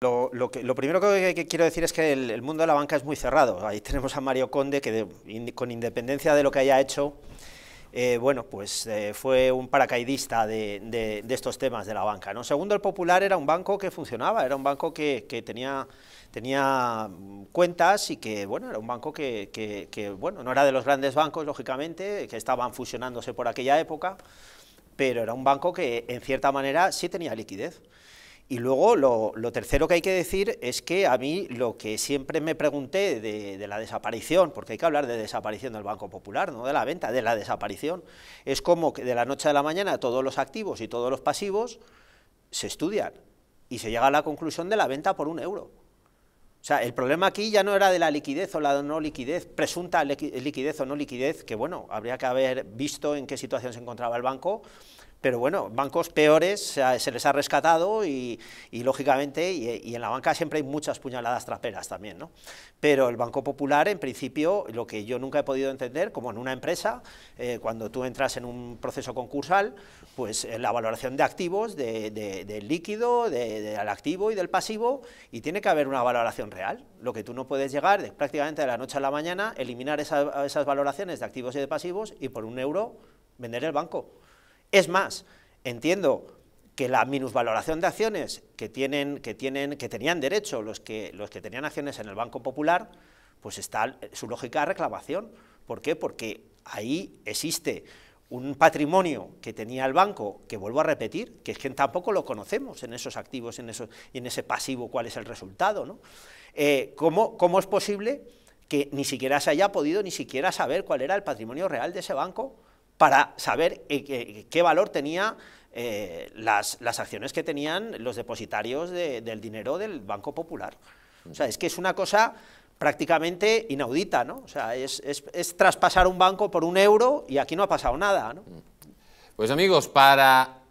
Lo, primero que, quiero decir es que el, mundo de la banca es muy cerrado. Ahí tenemos a Mario Conde, que con independencia de lo que haya hecho, eh, bueno, pues eh, fue un paracaidista de, estos temas de la banca. ¿no? Segundo, el Popular era un banco que funcionaba, era un banco que, tenía, cuentas y que, bueno, era un banco que, que, bueno, no era de los grandes bancos, lógicamente, que estaban fusionándose por aquella época, pero era un banco que, en cierta manera, sí tenía liquidez. Y luego lo, tercero que hay que decir es que a mí lo que siempre me pregunté de, la desaparición, porque hay que hablar de desaparición del Banco Popular, no de la venta, de la desaparición, es como que de la noche a la mañana todos los activos y todos los pasivos se estudian y se llega a la conclusión de la venta por un euro. O sea, el problema aquí ya no era de la liquidez o la no liquidez, presunta liquidez o no liquidez, que bueno, habría que haber visto en qué situación se encontraba el banco, pero bueno, bancos peores se les ha rescatado y, lógicamente, y, en la banca siempre hay muchas puñaladas traperas también, ¿no? Pero el Banco Popular, en principio, lo que yo nunca he podido entender, como en una empresa, eh, cuando tú entras en un proceso concursal, pues eh, la valoración de activos, del líquido, de, del activo y del pasivo, y tiene que haber una valoración real. Lo que tú no puedes llegar de, prácticamente de la noche a la mañana, eliminar esas valoraciones de activos y de pasivos y por un euro vender el banco. Es más, entiendo que la minusvaloración de acciones que, tienen, que, tienen, que tenían derecho los que, tenían acciones en el Banco Popular, pues está su lógica de reclamación. ¿Por qué? Porque ahí existe un patrimonio que tenía el banco, que vuelvo a repetir, que es que tampoco lo conocemos en esos activos en y en ese pasivo cuál es el resultado. ¿no? Eh, ¿cómo, ¿Cómo es posible que ni siquiera se haya podido ni siquiera saber cuál era el patrimonio real de ese banco? para saber eh, eh, qué valor tenían eh, las, acciones que tenían los depositarios del dinero del Banco Popular. O sea, es que es una cosa prácticamente inaudita, ¿no? O sea, es, es traspasar un banco por un euro y aquí no ha pasado nada, ¿no? Mm. Pues amigos, para